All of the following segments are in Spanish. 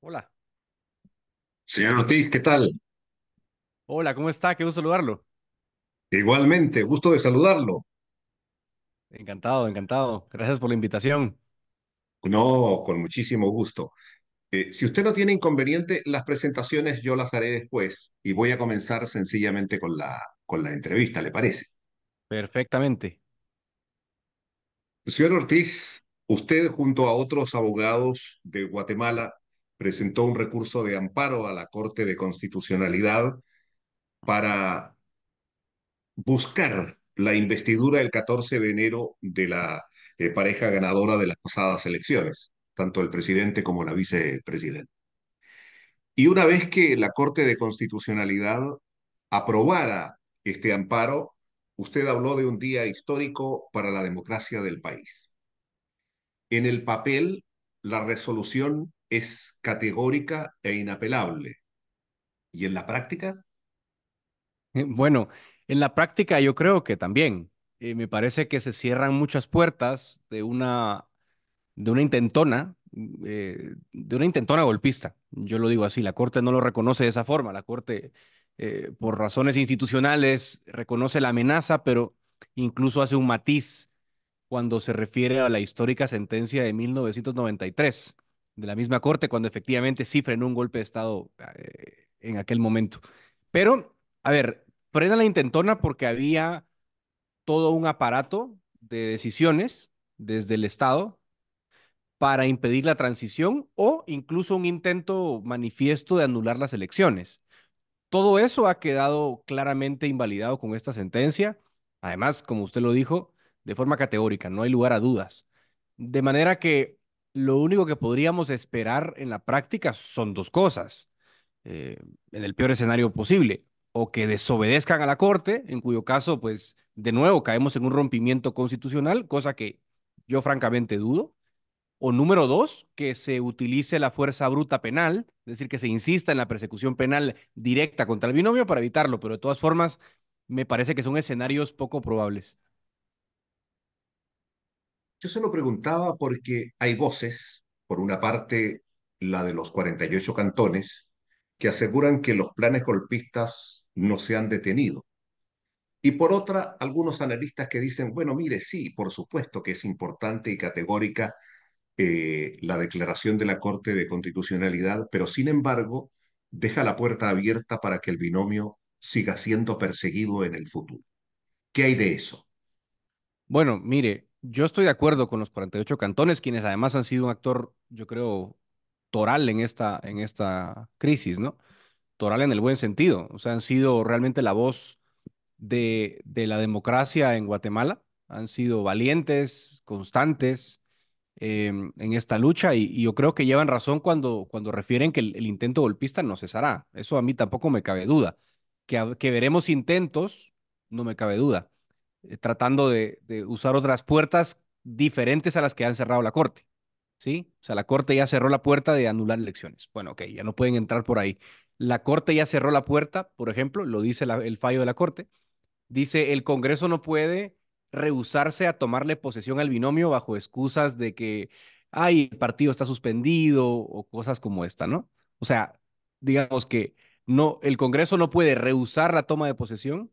Hola. Señor Ortiz, ¿qué tal? Hola, ¿cómo está? Qué gusto saludarlo. Igualmente, gusto de saludarlo. Encantado, encantado. Gracias por la invitación. No, con muchísimo gusto. Eh, si usted no tiene inconveniente, las presentaciones yo las haré después y voy a comenzar sencillamente con la, con la entrevista, ¿le parece? Perfectamente. Señor Ortiz, usted junto a otros abogados de Guatemala presentó un recurso de amparo a la Corte de Constitucionalidad para buscar la investidura el 14 de enero de la eh, pareja ganadora de las pasadas elecciones tanto el presidente como la vicepresidenta. Y una vez que la Corte de Constitucionalidad aprobara este amparo, usted habló de un día histórico para la democracia del país. En el papel, la resolución es categórica e inapelable. ¿Y en la práctica? Eh, bueno, en la práctica yo creo que también. Eh, me parece que se cierran muchas puertas de una de una intentona, eh, de una intentona golpista. Yo lo digo así, la Corte no lo reconoce de esa forma. La Corte, eh, por razones institucionales, reconoce la amenaza, pero incluso hace un matiz cuando se refiere a la histórica sentencia de 1993 de la misma Corte, cuando efectivamente cifra frenó un golpe de Estado eh, en aquel momento. Pero, a ver, prenda la intentona porque había todo un aparato de decisiones desde el Estado para impedir la transición o incluso un intento manifiesto de anular las elecciones. Todo eso ha quedado claramente invalidado con esta sentencia. Además, como usted lo dijo, de forma categórica, no hay lugar a dudas. De manera que lo único que podríamos esperar en la práctica son dos cosas. Eh, en el peor escenario posible, o que desobedezcan a la Corte, en cuyo caso, pues, de nuevo caemos en un rompimiento constitucional, cosa que yo francamente dudo, o número dos, que se utilice la fuerza bruta penal, es decir, que se insista en la persecución penal directa contra el binomio para evitarlo, pero de todas formas, me parece que son escenarios poco probables. Yo se lo preguntaba porque hay voces, por una parte la de los 48 cantones, que aseguran que los planes golpistas no se han detenido. Y por otra, algunos analistas que dicen, bueno, mire, sí, por supuesto que es importante y categórica eh, la declaración de la Corte de Constitucionalidad, pero sin embargo deja la puerta abierta para que el binomio siga siendo perseguido en el futuro. ¿Qué hay de eso? Bueno, mire, yo estoy de acuerdo con los 48 cantones, quienes además han sido un actor, yo creo, toral en esta, en esta crisis, ¿no? Toral en el buen sentido, o sea, han sido realmente la voz de, de la democracia en Guatemala, han sido valientes, constantes, Em, en esta lucha y, yo creo que llevan razón cuando, cuando refieren que el, intento golpista no cesará. Eso a mí tampoco me cabe duda. Que, que veremos intentos, no me cabe duda. Eh, tratando de, usar otras puertas diferentes a las que han cerrado la Corte. ¿Sí? O sea, la Corte ya cerró la puerta de anular elecciones. Bueno, ok, ya no pueden entrar por ahí. La Corte ya cerró la puerta, por ejemplo, lo dice el fallo de la Corte. Dice, el Congreso no puede rehusarse a tomarle posesión al binomio bajo excusas de que, ay, el partido está suspendido o cosas como esta, ¿no? O sea, digamos que no, el Congreso no puede rehusar la toma de posesión,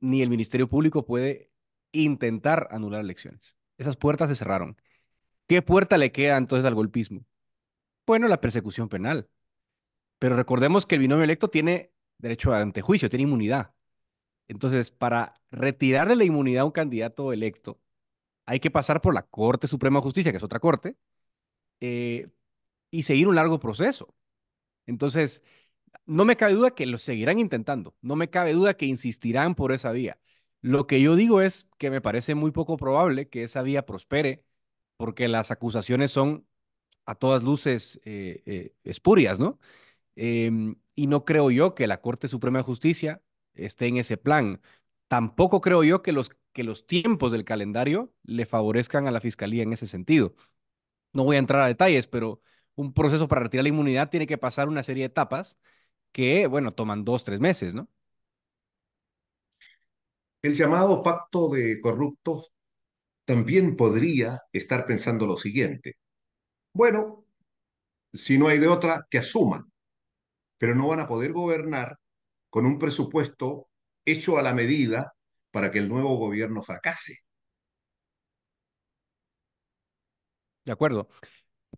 ni el Ministerio Público puede intentar anular elecciones. Esas puertas se cerraron. ¿Qué puerta le queda entonces al golpismo? Bueno, la persecución penal. Pero recordemos que el binomio electo tiene derecho a antejuicio, tiene inmunidad. Entonces, para retirarle la inmunidad a un candidato electo, hay que pasar por la Corte Suprema de Justicia, que es otra corte, eh, y seguir un largo proceso. Entonces, no me cabe duda que lo seguirán intentando, no me cabe duda que insistirán por esa vía. Lo que yo digo es que me parece muy poco probable que esa vía prospere porque las acusaciones son a todas luces eh, eh, espurias, ¿no? Em, y no creo yo que la Corte Suprema de Justicia esté en ese plan. Tampoco creo yo que los, que los tiempos del calendario le favorezcan a la fiscalía en ese sentido. No voy a entrar a detalles, pero un proceso para retirar la inmunidad tiene que pasar una serie de etapas que, bueno, toman dos, tres meses, ¿no? El llamado pacto de corruptos también podría estar pensando lo siguiente. Bueno, si no hay de otra, que asuman, pero no van a poder gobernar con un presupuesto hecho a la medida para que el nuevo gobierno fracase. De acuerdo.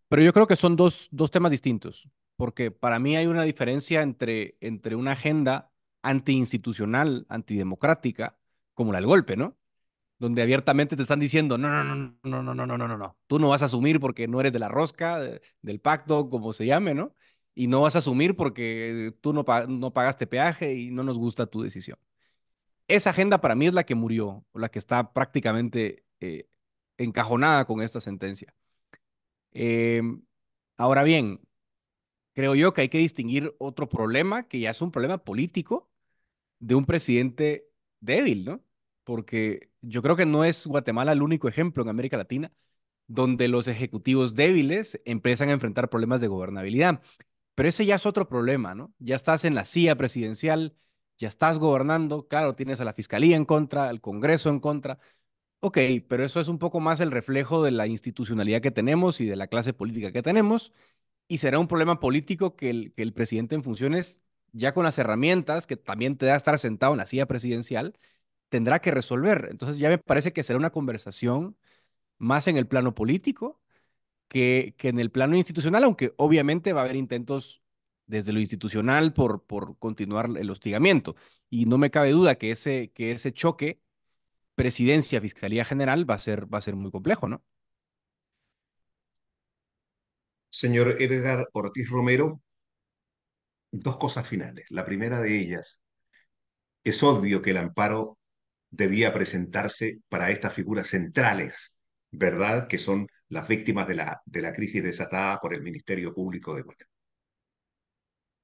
Pero yo creo que son dos, dos temas distintos, porque para mí hay una diferencia entre, entre una agenda antiinstitucional, antidemocrática, como la del golpe, ¿no? Donde abiertamente te están diciendo, no, no, no, no, no, no, no, no, no, tú no vas a asumir porque no eres de la rosca, del pacto, como se llame, ¿no? y no vas a asumir porque tú no, pagaste peaje y no nos gusta tu decisión. Esa agenda para mí es la que murió, la que está prácticamente eh, encajonada con esta sentencia. Em, ahora bien, creo yo que hay que distinguir otro problema, que ya es un problema político, de un presidente débil, ¿no? Porque yo creo que no es Guatemala el único ejemplo en América Latina donde los ejecutivos débiles empiezan a enfrentar problemas de gobernabilidad. Pero ese ya es otro problema, ¿no? Ya estás en la CIA presidencial, ya estás gobernando, claro, tienes a la Fiscalía en contra, al Congreso en contra. Ok, pero eso es un poco más el reflejo de la institucionalidad que tenemos y de la clase política que tenemos, y será un problema político que el, que el presidente en funciones, ya con las herramientas que también te da estar sentado en la silla presidencial, tendrá que resolver. Entonces ya me parece que será una conversación más en el plano político que, en el plano institucional, aunque obviamente va a haber intentos desde lo institucional por, por continuar el hostigamiento. Y no me cabe duda que ese, que ese choque presidencia-fiscalía general va a, ser, va a ser muy complejo, ¿no? Señor Edgar Ortiz Romero, dos cosas finales. La primera de ellas, es obvio que el amparo debía presentarse para estas figuras centrales, ¿verdad? Que son las víctimas de la, de la crisis desatada por el Ministerio Público de Guatemala.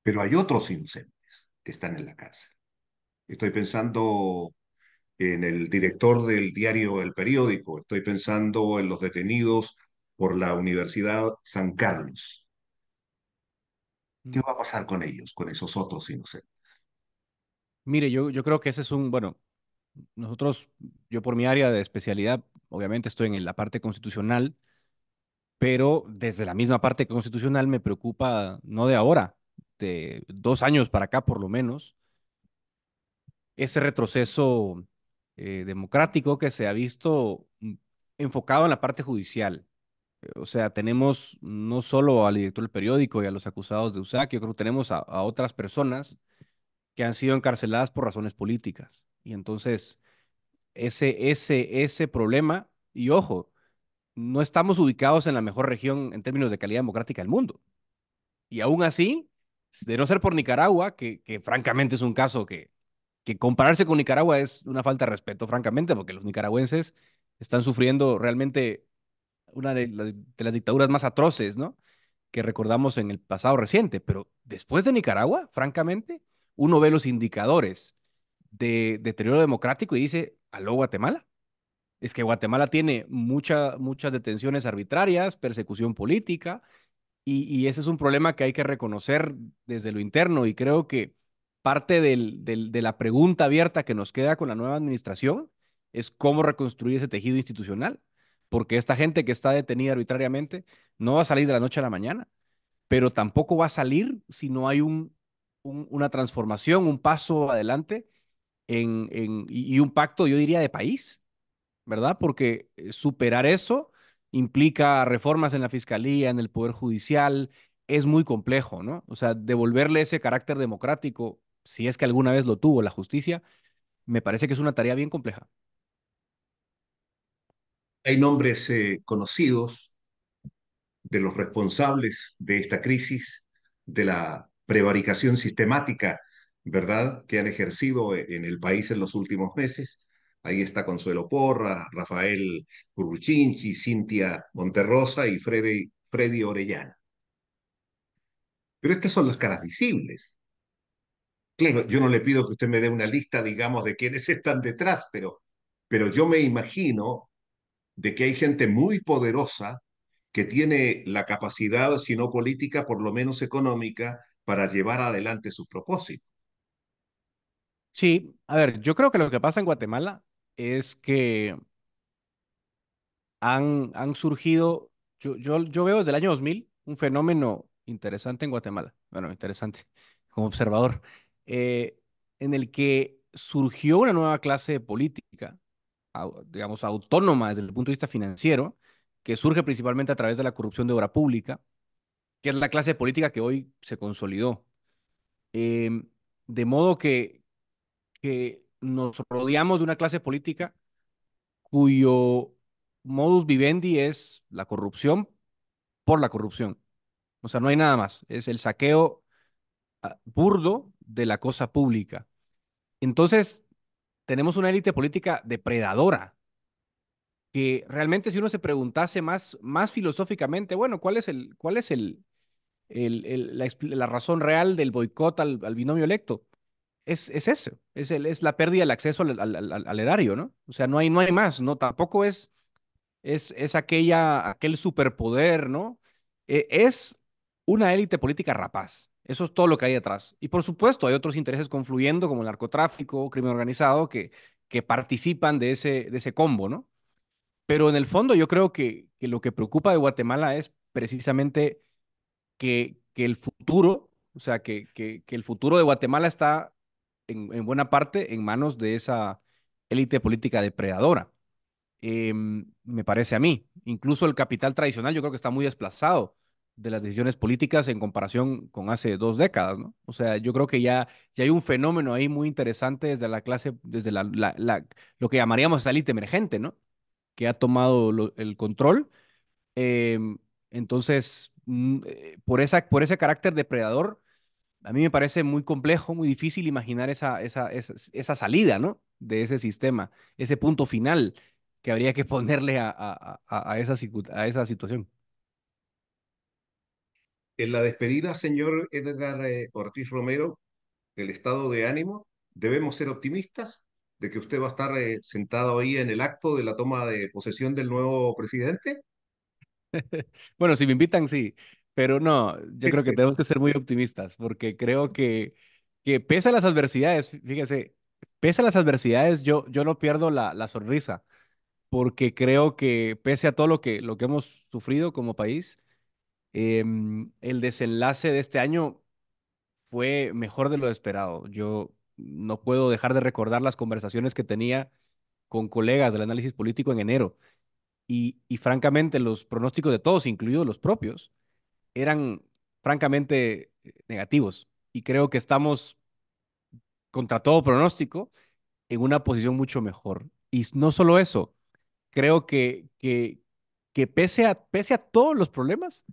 Pero hay otros inocentes que están en la cárcel. Estoy pensando en el director del diario El Periódico, estoy pensando en los detenidos por la Universidad San Carlos. ¿Qué va a pasar con ellos, con esos otros inocentes? Mire, yo, yo creo que ese es un, bueno, nosotros, yo por mi área de especialidad, obviamente estoy en la parte constitucional, pero desde la misma parte constitucional me preocupa, no de ahora, de dos años para acá por lo menos, ese retroceso eh, democrático que se ha visto mm, enfocado en la parte judicial. Eh, o sea, tenemos no solo al director del periódico y a los acusados de USAC, yo creo que tenemos a, a otras personas que han sido encarceladas por razones políticas. Y entonces, ese, ese, ese problema, y ojo, no estamos ubicados en la mejor región en términos de calidad democrática del mundo. Y aún así, de no ser por Nicaragua, que, francamente es un caso que, compararse con Nicaragua es una falta de respeto, francamente, porque los nicaragüenses están sufriendo realmente una de las, dictaduras más atroces, ¿no? Que recordamos en el pasado reciente. Pero después de Nicaragua, francamente, uno ve los indicadores de deterioro democrático y dice, aló Guatemala es que Guatemala tiene muchas detenciones arbitrarias, persecución política, y, ese es un problema que hay que reconocer desde lo interno. Y creo que parte de la pregunta abierta que nos queda con la nueva administración es cómo reconstruir ese tejido institucional, porque esta gente que está detenida arbitrariamente no va a salir de la noche a la mañana, pero tampoco va a salir si no hay una transformación, un paso adelante y un pacto, yo diría, de país ¿verdad? Porque eh, superar eso implica reformas en la fiscalía, en el poder judicial, es muy complejo, ¿no? O sea, devolverle ese carácter democrático, si es que alguna vez lo tuvo la justicia, me parece que es una tarea bien compleja. Hay nombres eh, conocidos de los responsables de esta crisis, de la prevaricación sistemática, ¿verdad?, que han ejercido eh, en el país en los últimos meses. Ahí está Consuelo Porra, Rafael Curruchinchi, Cintia Monterrosa y Freddy, Orellana. Pero estas son las caras visibles. Claro, yo no le pido que usted me dé una lista, digamos, de quiénes están detrás, pero, pero yo me imagino de que hay gente muy poderosa que tiene la capacidad, si no política, por lo menos económica, para llevar adelante sus propósitos. Sí, a ver, yo creo que lo que pasa en Guatemala es que han, han surgido, yo, yo, yo veo desde el año 2000 un fenómeno interesante en Guatemala, bueno, interesante como observador, eh, en el que surgió una nueva clase de política, digamos, autónoma desde el punto de vista financiero, que surge principalmente a través de la corrupción de obra pública, que es la clase de política que hoy se consolidó. Em, de modo que, que nos rodeamos de una clase política cuyo modus vivendi es la corrupción por la corrupción. O sea, no hay nada más. Es el saqueo ah, burdo de la cosa pública. Entonces, tenemos una élite política depredadora que realmente si uno se preguntase más, más filosóficamente, bueno, ¿cuál es, el, cuál es el, la, razón real del boicot al binomio electo? es, eso, es, el, es la pérdida del acceso al, al, erario, ¿no? O sea, no hay, no hay más, ¿no? Tampoco es, es, es aquella, aquel superpoder, ¿no? Eh, es una élite política rapaz. Eso es todo lo que hay detrás. Y por supuesto, hay otros intereses confluyendo, como el narcotráfico, crimen organizado, que, que participan de ese, de ese combo, ¿no? Pero en el fondo yo creo que, que lo que preocupa de Guatemala es precisamente que, que el futuro, o sea, que, que el futuro de Guatemala está en, buena parte en manos de esa élite política depredadora. Em, me parece a mí. Incluso el capital tradicional yo creo que está muy desplazado de las decisiones políticas en comparación con hace dos décadas, ¿no? O sea, yo creo que ya, ya hay un fenómeno ahí muy interesante desde la clase, desde la, lo que llamaríamos esa élite emergente, ¿no? Que ha tomado el control. Em, entonces, mm, eh, por, esa, por ese carácter depredador, a mí me parece muy complejo, muy difícil imaginar esa, esa, salida, ¿no? De ese sistema, ese punto final que habría que ponerle a, a, esa, a esa situación. En la despedida, señor Edgar eh, Ortiz Romero, el estado de ánimo, debemos ser optimistas de que usted va a estar eh, sentado ahí en el acto de la toma de posesión del nuevo presidente. bueno, si me invitan, sí. Pero no, yo creo que tenemos que ser muy optimistas porque creo que, que pese a las adversidades, fíjense, pese a las adversidades, yo, yo no pierdo la, la sonrisa porque creo que pese a todo lo que, lo que hemos sufrido como país, em, el desenlace de este año fue mejor de lo esperado. Yo no puedo dejar de recordar las conversaciones que tenía con colegas del análisis político en enero y, y francamente los pronósticos de todos, incluidos los propios, eran francamente eh, negativos. Y creo que estamos, contra todo pronóstico, en una posición mucho mejor. Y no solo eso, creo que, que, que pese, a, pese a todos los problemas,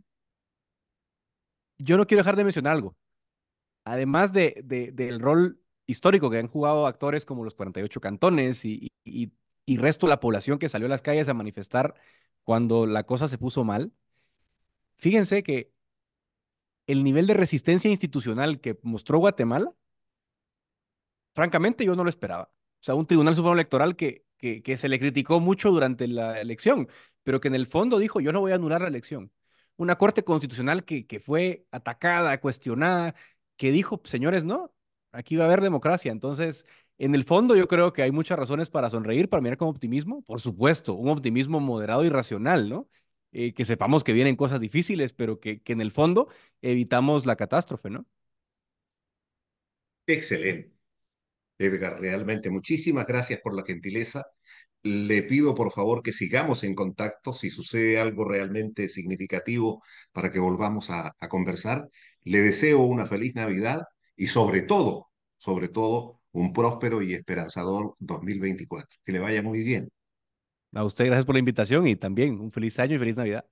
yo no quiero dejar de mencionar algo. Además de, del rol histórico que han jugado actores como los 48 cantones y, y, y resto de la población que salió a las calles a manifestar cuando la cosa se puso mal, Fíjense que el nivel de resistencia institucional que mostró Guatemala, francamente yo no lo esperaba. O sea, un Tribunal Supremo Electoral que, que, se le criticó mucho durante la elección, pero que en el fondo dijo, yo no voy a anular la elección. Una Corte Constitucional que, que fue atacada, cuestionada, que dijo, señores, no, aquí va a haber democracia. Entonces, en el fondo yo creo que hay muchas razones para sonreír, para mirar con optimismo, por supuesto, un optimismo moderado y racional, ¿no? Eh, que sepamos que vienen cosas difíciles, pero que, en el fondo evitamos la catástrofe, ¿no? Excelente. Edgar, realmente muchísimas gracias por la gentileza. Le pido por favor que sigamos en contacto si sucede algo realmente significativo para que volvamos a, a, conversar. Le deseo una feliz Navidad y sobre todo, sobre todo, un próspero y esperanzador 2024. Que le vaya muy bien. A usted gracias por la invitación y también un feliz año y feliz Navidad.